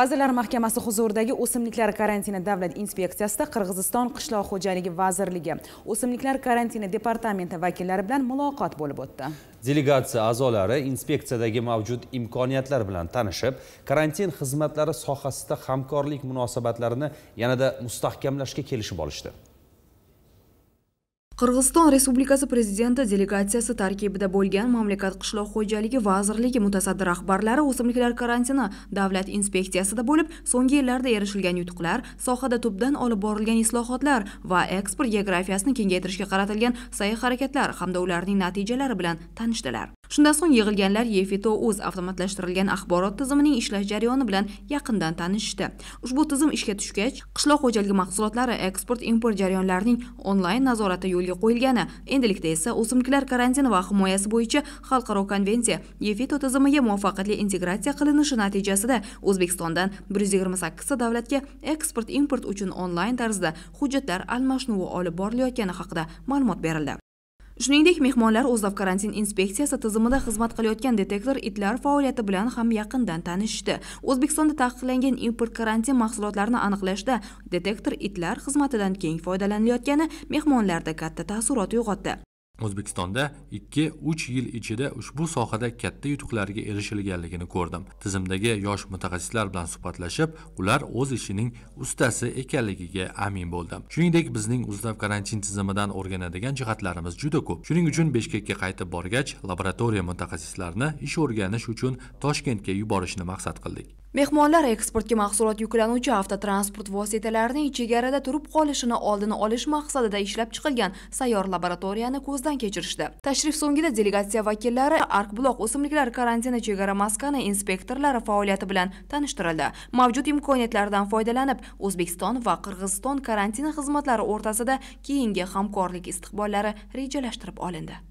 vazirlar mahkamasi huzuridagi o'simliklar karantini davlat inspeksiyasida qirg'iziston qishloq xo'jaligi vazirligi o'simliklar karantini departamenti vakillari bilan muloqot bo'lib o'tdi delegatsiya a'zolari inspeksiyadagi mavjud imkoniyatlar bilan tanishib karantin xizmatlari sohasida hamkorlik munosabatlarini yanada mustahkamlashga kelishib olishdi qirg'iziston respublikasi prezidenti delegatsiyasi tarkibida bo'lgan mamlakat qishloq xo'jaligi vazirligi mutasaddi rahbarlari o'simliklar karantini davlat inspeksiyasida bo'lib so'nggi yillarda erishilgan yutuqlar sohada tubdan olib borilgan islohotlar va eksport geografiyasini kengaytirishga qaratilgan sa'y harakatlar hamda ularning natijalari bilan tanishdilar shundan so'ng yig'ilganlar yefito o'z avtomatlashtirilgan axborot tizimining ishlash jarayoni bilan yaqindan tanishishdi ushbu tizim ishga tushgach qishloq xo'jaligi mahsulotlari eksport import jarayonlarining onlayn nazorati yo'lga qo'yilgani endilikda esa o'simliklar karantini va himoyasi bo'yicha xalqaro konvensiya yefito tizimiga muvaffaqiyatli integratsiya qilinishi natijasida o'zbekistondan bir yuz yigirma sakkizta davlatga eksport import uchun onlayn tarzda hujjatlar almashinuvi olib borilayotgani haqida ma'lumot berildi shuningdek mehmonlar o'zov karantin inspeksiyasi tizimida xizmat qilayotgan detektor itlar faoliyati bilan ham yaqindan tanishdi. o'zbekistonda taqiqlangan import karantin mahsulotlarini aniqlashda detektor itlar xizmatidan keng foydalanilayotgani mehmonlarda katta taassurot uyg'otdi o'zbekistonda ikki uch yil ichida ushbu sohada katta yutuqlarga erishilganligini ko'rdim tizimdagi yosh mutaxassislar bilan suhbatlashib ular o'z ishining ustasi ekanligiga amin bo'ldim shuningdek bizning uzlab karantin tizimidan o'rganadigan jihatlarimiz juda ko'p shuning uchun bishkekka qaytib borgach laboratoriya mutaxassislarini ish o'rganish uchun toshkentga yuborishni maqsad qildik Mehmonlar eksportga mahsulot yuklanuvchi avtotransport vositalarining chegarada turib qolishini oldini olish maqsadida ishlab chiqilgan sayyor laboratoriyani ko'zdan kechirishdi. Tashrif so'ngida delegatsiya vakillari Arkbuloq o'simliklar karantini chegara maskani inspektorlari faoliyati bilan tanishtirildi. Mavjud imkoniyatlardan foydalanib, O'zbekiston va Qirg'iziston karantin xizmatlari o'rtasida keyingi hamkorlik istiqbollari rejalashtirib olindi.